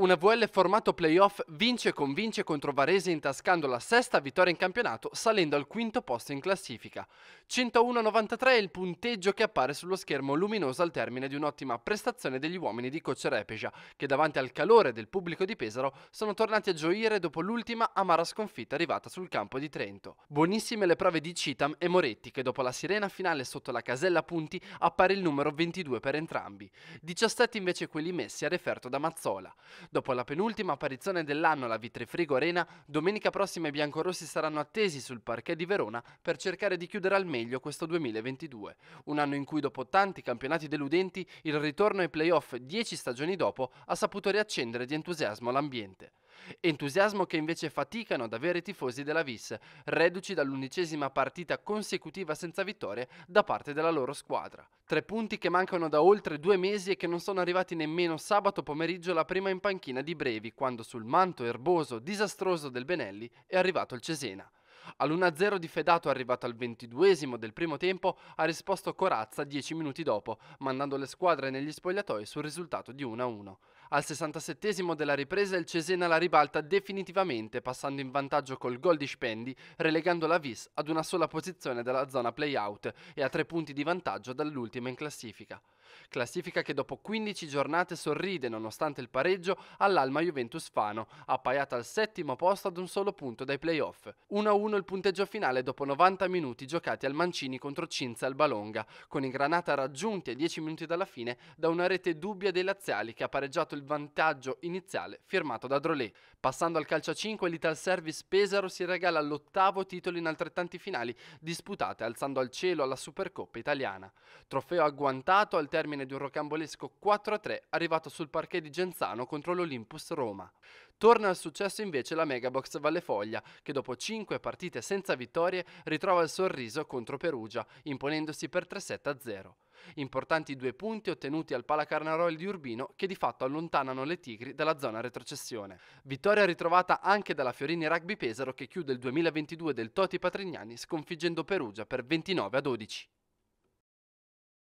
Una VL formato playoff vince e convince contro Varese intascando la sesta vittoria in campionato salendo al quinto posto in classifica. 101-93 è il punteggio che appare sullo schermo luminoso al termine di un'ottima prestazione degli uomini di coach Repeja che davanti al calore del pubblico di Pesaro sono tornati a gioire dopo l'ultima amara sconfitta arrivata sul campo di Trento. Buonissime le prove di Citam e Moretti che dopo la sirena finale sotto la casella punti appare il numero 22 per entrambi. 17 invece quelli messi a referto da Mazzola. Dopo la penultima apparizione dell'anno alla Vitrifrigo Arena, domenica prossima i biancorossi saranno attesi sul parquet di Verona per cercare di chiudere al meglio questo 2022. Un anno in cui dopo tanti campionati deludenti, il ritorno ai playoff dieci stagioni dopo ha saputo riaccendere di entusiasmo l'ambiente entusiasmo che invece faticano ad avere i tifosi della Vis, reduci dall'undicesima partita consecutiva senza vittorie da parte della loro squadra. Tre punti che mancano da oltre due mesi e che non sono arrivati nemmeno sabato pomeriggio la prima in panchina di Brevi, quando sul manto erboso, disastroso del Benelli è arrivato il Cesena. All'1-0 di Fedato arrivato al ventiduesimo del primo tempo ha risposto Corazza dieci minuti dopo, mandando le squadre negli spogliatoi sul risultato di 1-1. Al 67 della ripresa il Cesena la ribalta definitivamente passando in vantaggio col gol di Spendi, relegando la Vis ad una sola posizione della zona play-out e a tre punti di vantaggio dall'ultima in classifica. Classifica che dopo 15 giornate sorride nonostante il pareggio all'Alma Juventus Fano, appaiata al settimo posto ad un solo punto dai playoff. 1-1 il punteggio finale dopo 90 minuti giocati al Mancini contro Cinzia al Balonga, con i Granata raggiunti a 10 minuti dalla fine da una rete dubbia dei laziali che ha pareggiato il vantaggio iniziale firmato da Drolet. Passando al calcio a 5, l'Ital Service Pesaro si regala l'ottavo titolo in altrettanti finali disputate, alzando al cielo alla Supercoppa italiana. Trofeo agguantato al terzo termine di un rocambolesco 4-3 arrivato sul parquet di Genzano contro l'Olympus Roma. Torna al successo invece la Megabox Vallefoglia, che dopo 5 partite senza vittorie ritrova il sorriso contro Perugia, imponendosi per 3-7-0. Importanti due punti ottenuti al Palacarnaroli di Urbino che di fatto allontanano le Tigri dalla zona retrocessione. Vittoria ritrovata anche dalla Fiorini Rugby Pesaro che chiude il 2022 del Toti Patrignani sconfiggendo Perugia per 29 a 12.